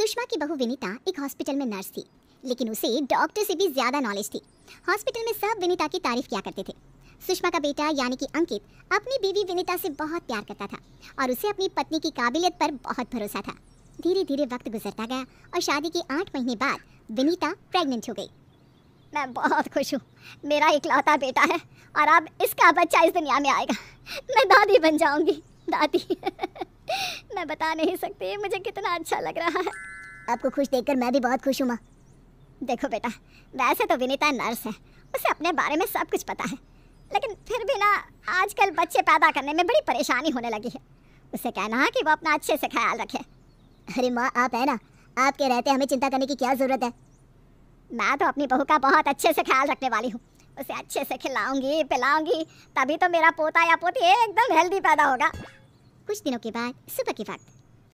सुषमा की बहू विनीता एक हॉस्पिटल में नर्स थी लेकिन उसे डॉक्टर से भी ज़्यादा नॉलेज थी हॉस्पिटल में सब विनीता की तारीफ किया करते थे सुषमा का बेटा यानी कि अंकित अपनी बीवी विनीता से बहुत प्यार करता था और उसे अपनी पत्नी की काबिलियत पर बहुत भरोसा था धीरे धीरे वक्त गुजरता गया और शादी के आठ महीने बाद विनीता प्रेग्नेंट हो गई मैं बहुत खुश हूँ मेरा इकलौता बेटा है और अब इसका बच्चा इस दुनिया में आएगा मैं दादी बन जाऊँगी दादी मैं बता नहीं सकती मुझे कितना अच्छा लग रहा है आपको खुश देखकर मैं भी बहुत खुश हूँ माँ देखो बेटा वैसे तो विनीता नर्स है उसे अपने बारे में सब कुछ पता है लेकिन फिर भी ना आजकल बच्चे पैदा करने में बड़ी परेशानी होने लगी है उसे कहना कि वो अपना अच्छे से ख्याल रखे अरे माँ आप है ना आपके रहते हमें चिंता करने की क्या ज़रूरत है मैं तो अपनी बहू का बहुत अच्छे से ख्याल रखने वाली हूँ उसे अच्छे से खिलाऊंगी पिलाऊंगी तभी तो मेरा पोता या पोती एकदम हेल्दी पैदा होगा कुछ दिनों के बाद सुबह के वक्त